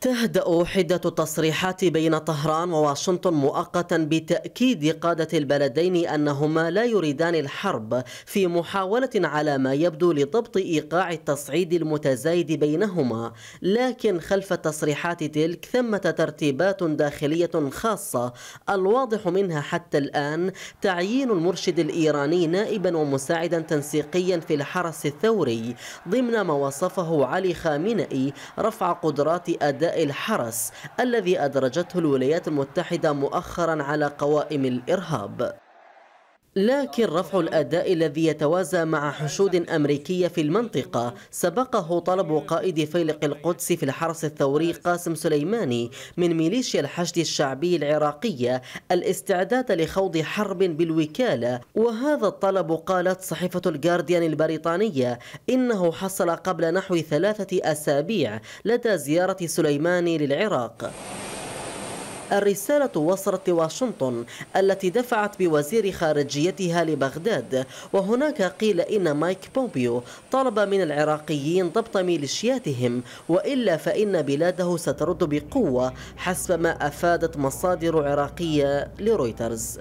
تهدأ حدة التصريحات بين طهران وواشنطن مؤقتا بتأكيد قادة البلدين أنهما لا يريدان الحرب في محاولة على ما يبدو لضبط إيقاع التصعيد المتزايد بينهما لكن خلف التصريحات تلك ثمة ترتيبات داخلية خاصة الواضح منها حتى الآن تعيين المرشد الإيراني نائبا ومساعدا تنسيقيا في الحرس الثوري ضمن ما وصفه علي خامنئي رفع قدرات أداء الحرس الذي أدرجته الولايات المتحدة مؤخرا على قوائم الإرهاب لكن رفع الأداء الذي يتوازى مع حشود أمريكية في المنطقة سبقه طلب قائد فيلق القدس في الحرس الثوري قاسم سليماني من ميليشيا الحشد الشعبي العراقية الاستعداد لخوض حرب بالوكالة وهذا الطلب قالت صحيفة الجارديان البريطانية إنه حصل قبل نحو ثلاثة أسابيع لدى زيارة سليماني للعراق الرسالة وصلت لواشنطن التي دفعت بوزير خارجيتها لبغداد وهناك قيل إن مايك بومبيو طلب من العراقيين ضبط ميليشياتهم وإلا فإن بلاده سترد بقوة حسب ما أفادت مصادر عراقية لرويترز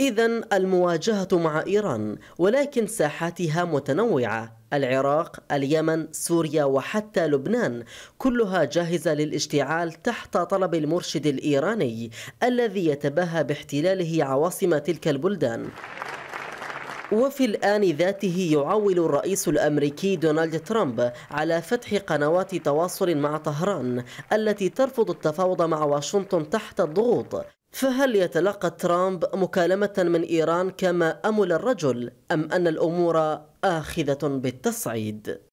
إذا المواجهة مع إيران ولكن ساحاتها متنوعة العراق، اليمن، سوريا وحتى لبنان كلها جاهزة للاشتعال تحت طلب المرشد الإيراني الذي يتباهى باحتلاله عواصم تلك البلدان وفي الآن ذاته يعول الرئيس الأمريكي دونالد ترامب على فتح قنوات تواصل مع طهران التي ترفض التفاوض مع واشنطن تحت الضغوط فهل يتلقى ترامب مكالمة من إيران كما أمل الرجل أم أن الأمور آخذة بالتصعيد؟